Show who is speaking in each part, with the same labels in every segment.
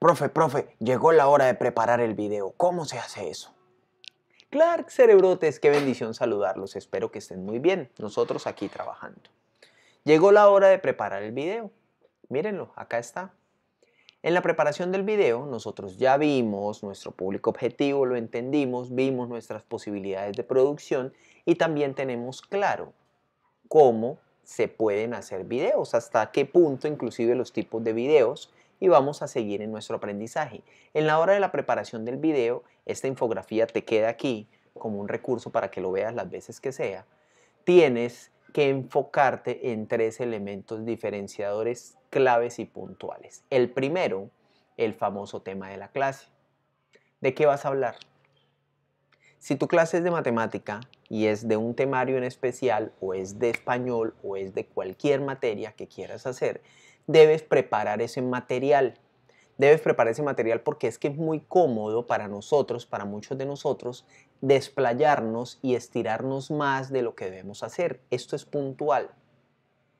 Speaker 1: profe, profe, llegó la hora de preparar el video. ¿Cómo se hace eso? Clark Cerebrotes, qué bendición saludarlos. Espero que estén muy bien. Nosotros aquí trabajando. Llegó la hora de preparar el video. Mírenlo, acá está. En la preparación del video nosotros ya vimos nuestro público objetivo, lo entendimos, vimos nuestras posibilidades de producción y también tenemos claro cómo se pueden hacer videos, hasta qué punto inclusive los tipos de videos y vamos a seguir en nuestro aprendizaje. En la hora de la preparación del video, esta infografía te queda aquí como un recurso para que lo veas las veces que sea. Tienes que enfocarte en tres elementos diferenciadores claves y puntuales. El primero, el famoso tema de la clase. ¿De qué vas a hablar? Si tu clase es de matemática, y es de un temario en especial o es de español o es de cualquier materia que quieras hacer, debes preparar ese material. Debes preparar ese material porque es que es muy cómodo para nosotros, para muchos de nosotros, desplayarnos y estirarnos más de lo que debemos hacer. Esto es puntual.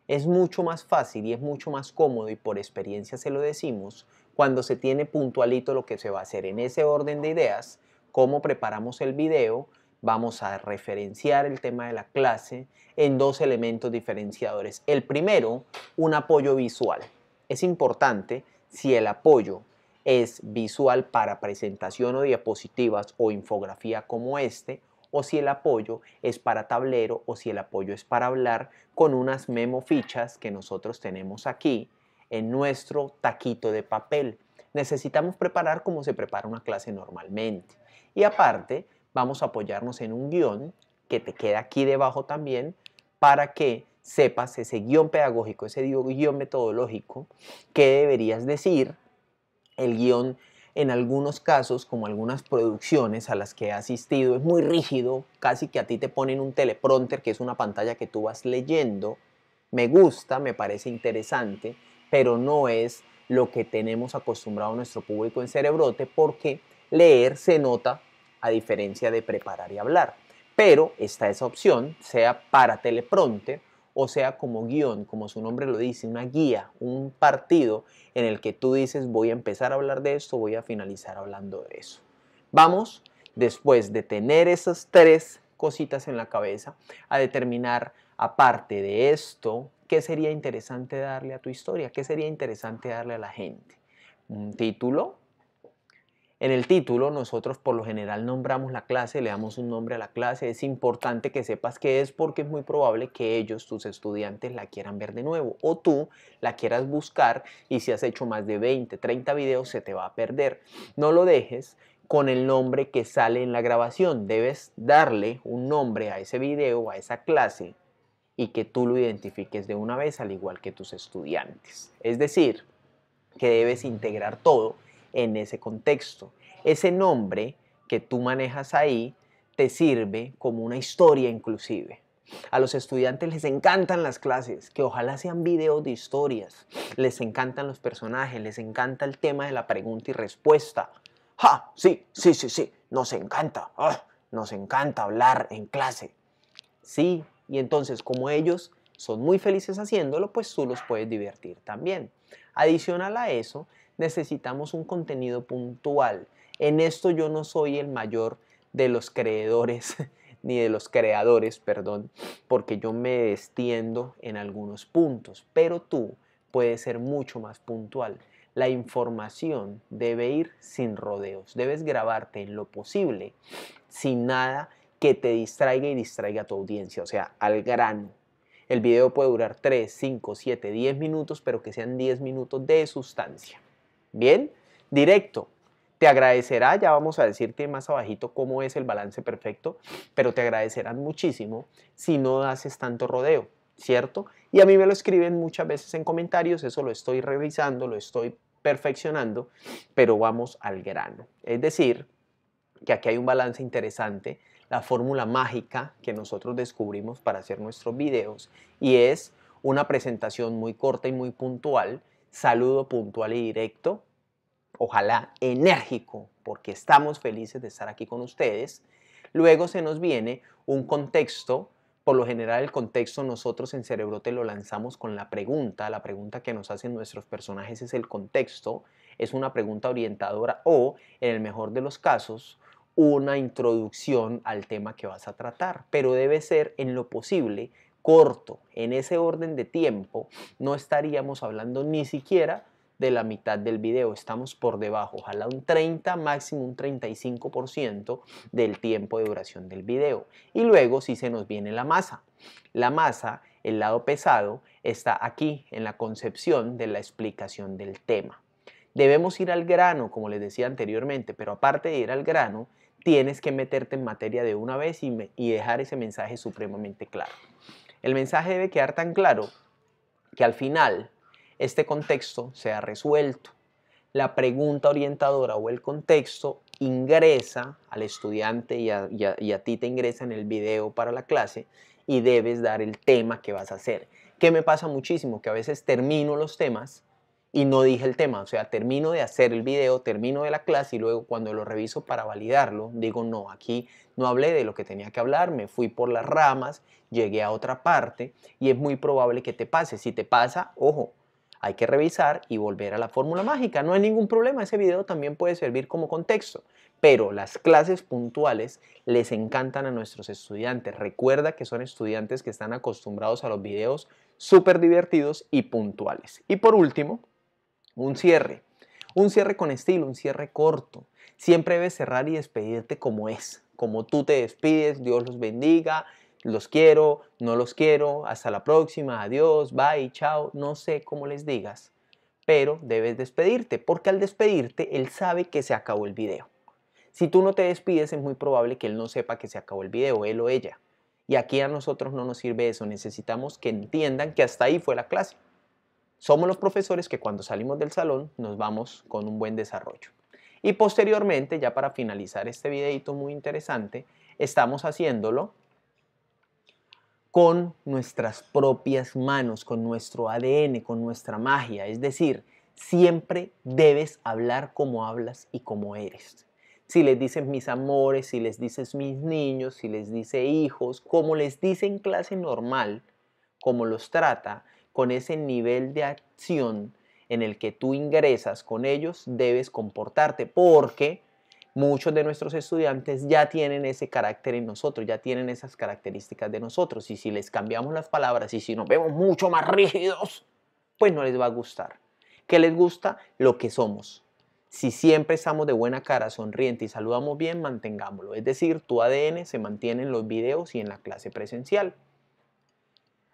Speaker 1: Es mucho más fácil y es mucho más cómodo y por experiencia se lo decimos cuando se tiene puntualito lo que se va a hacer en ese orden de ideas, cómo preparamos el video, vamos a referenciar el tema de la clase en dos elementos diferenciadores. El primero, un apoyo visual. Es importante si el apoyo es visual para presentación o diapositivas o infografía como este, o si el apoyo es para tablero o si el apoyo es para hablar con unas memo fichas que nosotros tenemos aquí en nuestro taquito de papel. Necesitamos preparar como se prepara una clase normalmente. Y aparte, vamos a apoyarnos en un guión que te queda aquí debajo también para que sepas ese guión pedagógico, ese guión metodológico, qué deberías decir, el guión en algunos casos, como algunas producciones a las que he asistido, es muy rígido, casi que a ti te ponen un teleprompter, que es una pantalla que tú vas leyendo. Me gusta, me parece interesante, pero no es lo que tenemos acostumbrado nuestro público en Cerebrote, porque leer se nota a diferencia de preparar y hablar. Pero está esa opción, sea para telepronte, o sea como guión, como su nombre lo dice, una guía, un partido en el que tú dices voy a empezar a hablar de esto, voy a finalizar hablando de eso. Vamos, después de tener esas tres cositas en la cabeza, a determinar aparte de esto, qué sería interesante darle a tu historia, qué sería interesante darle a la gente. Un título, en el título nosotros por lo general nombramos la clase, le damos un nombre a la clase. Es importante que sepas qué es porque es muy probable que ellos, tus estudiantes, la quieran ver de nuevo o tú la quieras buscar y si has hecho más de 20, 30 videos se te va a perder. No lo dejes con el nombre que sale en la grabación. Debes darle un nombre a ese video, a esa clase y que tú lo identifiques de una vez al igual que tus estudiantes. Es decir, que debes integrar todo en ese contexto. Ese nombre que tú manejas ahí te sirve como una historia inclusive. A los estudiantes les encantan las clases, que ojalá sean videos de historias. Les encantan los personajes, les encanta el tema de la pregunta y respuesta. ¡Ja! Sí, sí, sí, sí, nos encanta. ¡Ah! Nos encanta hablar en clase. Sí, y entonces como ellos son muy felices haciéndolo, pues tú los puedes divertir también. Adicional a eso, necesitamos un contenido puntual. En esto yo no soy el mayor de los creadores ni de los creadores, perdón, porque yo me extiendo en algunos puntos, pero tú puedes ser mucho más puntual. La información debe ir sin rodeos, debes grabarte en lo posible, sin nada que te distraiga y distraiga a tu audiencia, o sea, al grano. El video puede durar 3, 5, 7, 10 minutos, pero que sean 10 minutos de sustancia. Bien, directo. Te agradecerá, ya vamos a decirte más abajito cómo es el balance perfecto, pero te agradecerán muchísimo si no haces tanto rodeo, ¿cierto? Y a mí me lo escriben muchas veces en comentarios, eso lo estoy revisando, lo estoy perfeccionando, pero vamos al grano. Es decir, que aquí hay un balance interesante, la fórmula mágica que nosotros descubrimos para hacer nuestros videos y es una presentación muy corta y muy puntual saludo puntual y directo, ojalá enérgico, porque estamos felices de estar aquí con ustedes. Luego se nos viene un contexto, por lo general el contexto nosotros en Cerebrote lo lanzamos con la pregunta, la pregunta que nos hacen nuestros personajes es el contexto, es una pregunta orientadora o, en el mejor de los casos, una introducción al tema que vas a tratar, pero debe ser en lo posible corto, en ese orden de tiempo, no estaríamos hablando ni siquiera de la mitad del video. Estamos por debajo, ojalá un 30, máximo un 35% del tiempo de duración del video. Y luego si se nos viene la masa. La masa, el lado pesado, está aquí en la concepción de la explicación del tema. Debemos ir al grano, como les decía anteriormente, pero aparte de ir al grano, tienes que meterte en materia de una vez y dejar ese mensaje supremamente claro. El mensaje debe quedar tan claro que al final este contexto sea resuelto. La pregunta orientadora o el contexto ingresa al estudiante y a, ti te ingresa en el video para la clase y debes dar el tema que vas a hacer. ¿Qué me pasa muchísimo? Que a veces termino los temas y no dije el tema. O sea, termino de hacer el video, termino de la clase y luego cuando lo reviso para validarlo, digo, no, aquí no hablé de lo que tenía que hablar, me fui por las ramas, llegué a otra parte y es muy probable que te pase. Si te pasa, ojo, hay que revisar y volver a la fórmula mágica. No hay ningún problema, ese video también puede servir como contexto. Pero las clases puntuales les encantan a nuestros estudiantes. Recuerda que son estudiantes que están acostumbrados a los videos súper divertidos y puntuales. Y por último, un cierre. Un cierre con estilo, un cierre corto. Siempre debes cerrar y despedirte como es, como tú te despides, Dios los bendiga, los quiero, no los quiero, hasta la próxima, adiós, bye, chao, no sé cómo les digas, pero debes despedirte, porque al despedirte Él sabe que se acabó el video. Si tú no te despides es muy probable que Él no sepa que se acabó el video, él o ella. Y aquí a nosotros no nos sirve eso, necesitamos que entiendan que hasta ahí fue la clase. Somos los profesores que cuando salimos del salón nos vamos con un buen desarrollo. Y posteriormente, ya para finalizar este videito muy interesante, estamos haciéndolo con nuestras propias manos, con nuestro ADN, con nuestra magia. Es decir, siempre debes hablar como hablas y como eres. Si les dices mis amores, si les dices mis niños, si les dice hijos, como les dice en clase normal, como los trata, con ese nivel de acción en el que tú ingresas con ellos, debes comportarte, porque muchos de nuestros estudiantes ya tienen ese carácter en nosotros, ya tienen esas características de nosotros, y si les cambiamos las palabras y si nos vemos mucho más rígidos, pues no les va a gustar. ¿Qué les gusta? Lo que somos. Si siempre estamos de buena cara, sonriente y saludamos bien, mantengámoslo. Es decir, tu ADN se mantiene en los videos y en la clase presencial.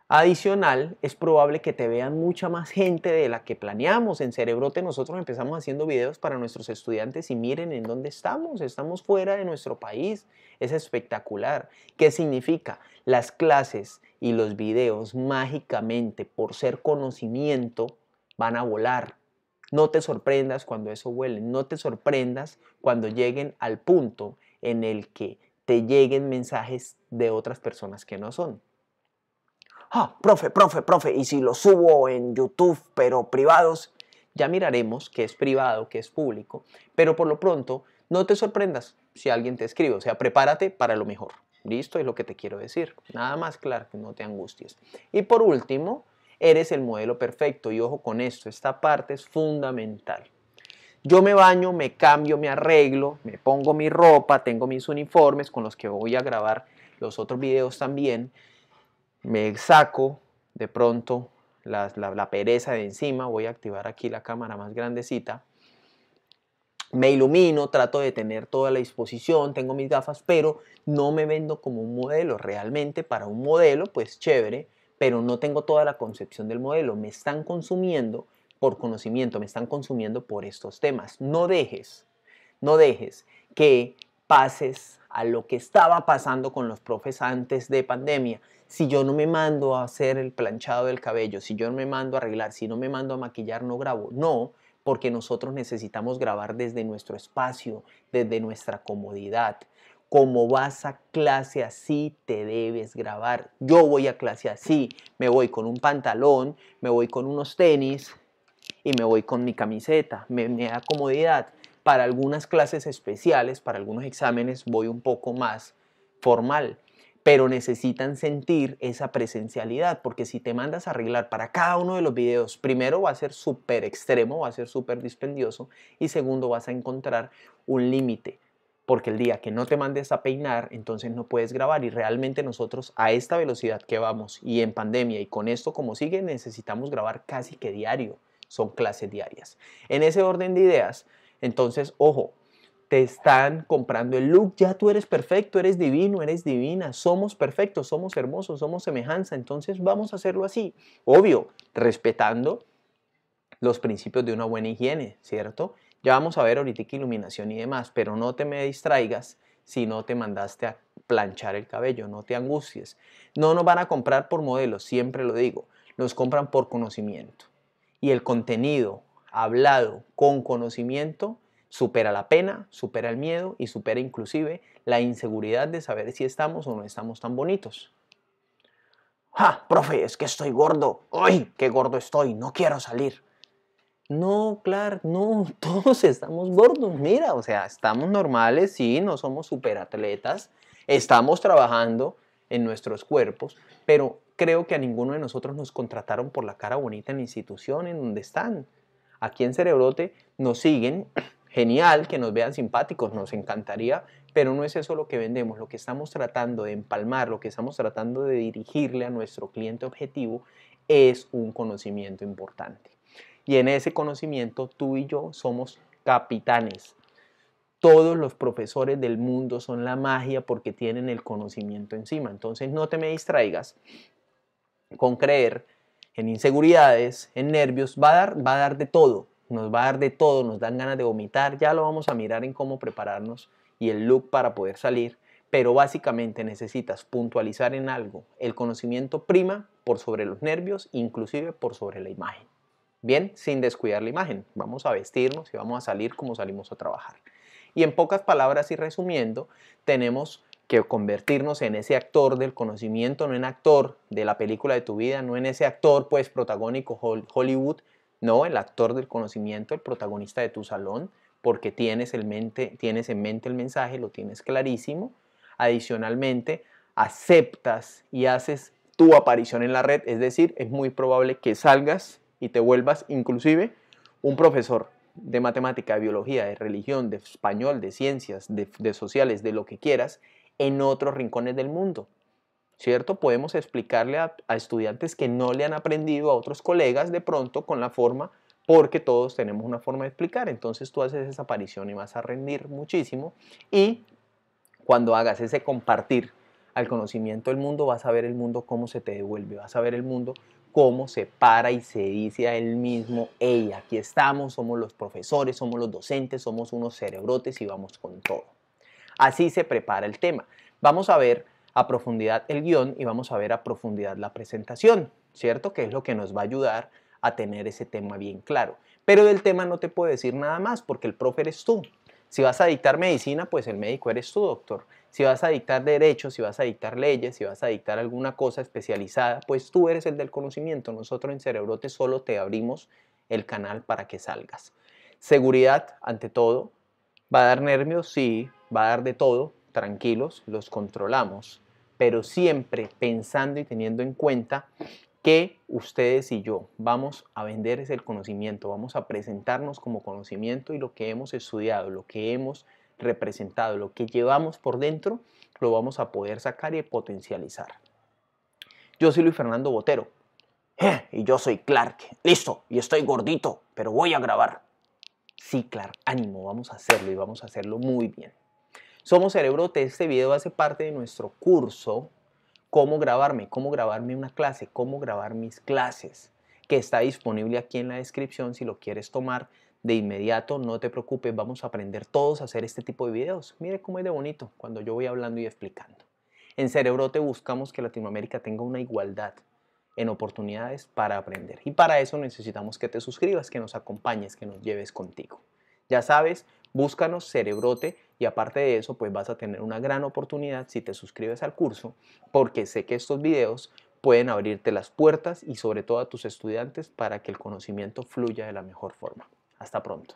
Speaker 1: Adicional, es probable que te vean mucha más gente de la que planeamos. En Cerebrote nosotros empezamos haciendo videos para nuestros estudiantes y miren en dónde estamos. Estamos fuera de nuestro país. Es espectacular. ¿Qué significa? Las clases y los videos mágicamente, por ser conocimiento, van a volar. No te sorprendas cuando eso vuele. No te sorprendas cuando lleguen al punto en el que te lleguen mensajes de otras personas que no son ah, profe, profe, profe, y si lo subo en YouTube, pero privados, ya miraremos qué es privado, qué es público, pero por lo pronto no te sorprendas si alguien te escribe, o sea, prepárate para lo mejor. Listo, es lo que te quiero decir. Nada más, claro, que no te angusties. Y por último, eres el modelo perfecto. Y ojo con esto, esta parte es fundamental. Yo me baño, me cambio, me arreglo, me pongo mi ropa, tengo mis uniformes con los que voy a grabar los otros videos también me saco de pronto la, pereza de encima, voy a activar aquí la cámara más grandecita, me ilumino, trato de tener toda la disposición, tengo mis gafas, pero no me vendo como un modelo. Realmente para un modelo, pues chévere, pero no tengo toda la concepción del modelo. Me están consumiendo por conocimiento, me están consumiendo por estos temas. No dejes, no dejes que pases a lo que estaba pasando con los profes antes de pandemia. Si yo no me mando a hacer el planchado del cabello, si yo no me mando a arreglar, si no me mando a maquillar, no grabo. No, porque nosotros necesitamos grabar desde nuestro espacio, desde nuestra comodidad. Como vas a clase así, te debes grabar. Yo voy a clase así, me voy con un pantalón, me voy con unos tenis, y me voy con mi camiseta, me, da comodidad. Para algunas clases especiales, para algunos exámenes, voy un poco más formal, pero necesitan sentir esa presencialidad, porque si te mandas a arreglar para cada uno de los videos, primero va a ser súper extremo, va a ser súper dispendioso, y segundo vas a encontrar un límite, porque el día que no te mandes a peinar, entonces no puedes grabar y realmente nosotros a esta velocidad que vamos y en pandemia y con esto como sigue, necesitamos grabar casi que diario, son clases diarias. En ese orden de ideas, entonces, ojo, te están comprando el look, ya tú eres perfecto, eres divino, eres divina, somos perfectos, somos hermosos, somos semejanza, entonces vamos a hacerlo así, obvio, respetando los principios de una buena higiene, ¿cierto? Ya vamos a ver ahorita iluminación y demás, pero no te me distraigas si no te mandaste a planchar el cabello, no te angusties. No nos van a comprar por modelo, siempre lo digo, nos compran por conocimiento. Y el contenido hablado con conocimiento supera la pena, supera el miedo y supera inclusive la inseguridad de saber si estamos o no estamos tan bonitos. ¡Ja! Profe, es que estoy gordo. ¡Ay, qué gordo estoy! No quiero salir. No, Clark, no, todos estamos gordos. Mira, o sea, estamos normales, sí, no somos superatletas. Estamos trabajando en nuestros cuerpos, pero creo que a ninguno de nosotros nos contrataron por la cara bonita en la institución en donde están aquí en Cerebrote nos siguen, genial que nos vean simpáticos, nos encantaría, pero no es eso lo que vendemos, lo que estamos tratando de empalmar, lo que estamos tratando de dirigirle a nuestro cliente objetivo es un conocimiento importante. Y en ese conocimiento tú y yo somos capitanes. Todos los profesores del mundo son la magia porque tienen el conocimiento encima. Entonces no te me distraigas con creer en inseguridades, en nervios, va a dar, va a dar de todo, nos va a dar de todo, nos dan ganas de vomitar, ya lo vamos a mirar en cómo prepararnos y el look para poder salir, pero básicamente necesitas puntualizar en algo. El conocimiento prima por sobre los nervios, inclusive por sobre la imagen. Bien, sin descuidar la imagen, vamos a vestirnos y vamos a salir como salimos a trabajar. Y en pocas palabras y resumiendo, tenemos que convertirnos en ese actor del conocimiento, no en actor de la película de tu vida, no en ese actor pues protagónico Hollywood, no, el actor del conocimiento, el protagonista de tu salón, porque tienes, el mente, tienes en mente el mensaje, lo tienes clarísimo. Adicionalmente, aceptas y haces tu aparición en la red, es decir, es muy probable que salgas y te vuelvas inclusive un profesor de matemática, de biología, de religión, de español, de ciencias, de sociales, de lo que quieras, en otros rincones del mundo. ¿Cierto? Podemos explicarle a, estudiantes que no le han aprendido a otros colegas de pronto con la forma porque todos tenemos una forma de explicar. Entonces tú haces esa aparición y vas a rendir muchísimo. Y cuando hagas ese compartir al conocimiento del mundo, vas a ver el mundo cómo se te devuelve, vas a ver el mundo cómo se para y se dice a él mismo, hey, aquí estamos, somos los profesores, somos los docentes, somos unos cerebrotes y vamos con todo. Así se prepara el tema. Vamos a ver a profundidad el guión y vamos a ver a profundidad la presentación, ¿cierto? Que es lo que nos va a ayudar a tener ese tema bien claro. Pero del tema no te puedo decir nada más porque el profe eres tú. Si vas a dictar medicina, pues el médico eres tú, doctor. Si vas a dictar derechos, si vas a dictar leyes, si vas a dictar alguna cosa especializada, pues tú eres el del conocimiento. Nosotros en Cerebrote solo te abrimos el canal para que salgas. Seguridad, ante todo. ¿Va a dar nervios? Sí va a dar de todo, tranquilos, los controlamos, pero siempre pensando y teniendo en cuenta que ustedes y yo vamos a vender ese conocimiento, vamos a presentarnos como conocimiento y lo que hemos estudiado, lo que hemos representado, lo que llevamos por dentro, lo vamos a poder sacar y potencializar. Yo soy Luis Fernando Botero eh, y yo soy Clark. Listo, y estoy gordito, pero voy a grabar. Sí, Clark, ánimo, vamos a hacerlo y vamos a hacerlo muy bien. Somos Cerebrote, este video hace parte de nuestro curso Cómo grabarme, cómo grabarme una clase, cómo grabar mis clases, que está disponible aquí en la descripción si lo quieres tomar de inmediato, no te preocupes, vamos a aprender todos a hacer este tipo de videos. Mire cómo es de bonito cuando yo voy hablando y explicando. En Cerebrote buscamos que Latinoamérica tenga una igualdad en oportunidades para aprender. Y para eso necesitamos que te suscribas, que nos acompañes, que nos lleves contigo. Ya sabes, Búscanos Cerebrote y aparte de eso, pues vas a tener una gran oportunidad si te suscribes al curso, porque sé que estos videos pueden abrirte las puertas y sobre todo a tus estudiantes para que el conocimiento fluya de la mejor forma. Hasta pronto.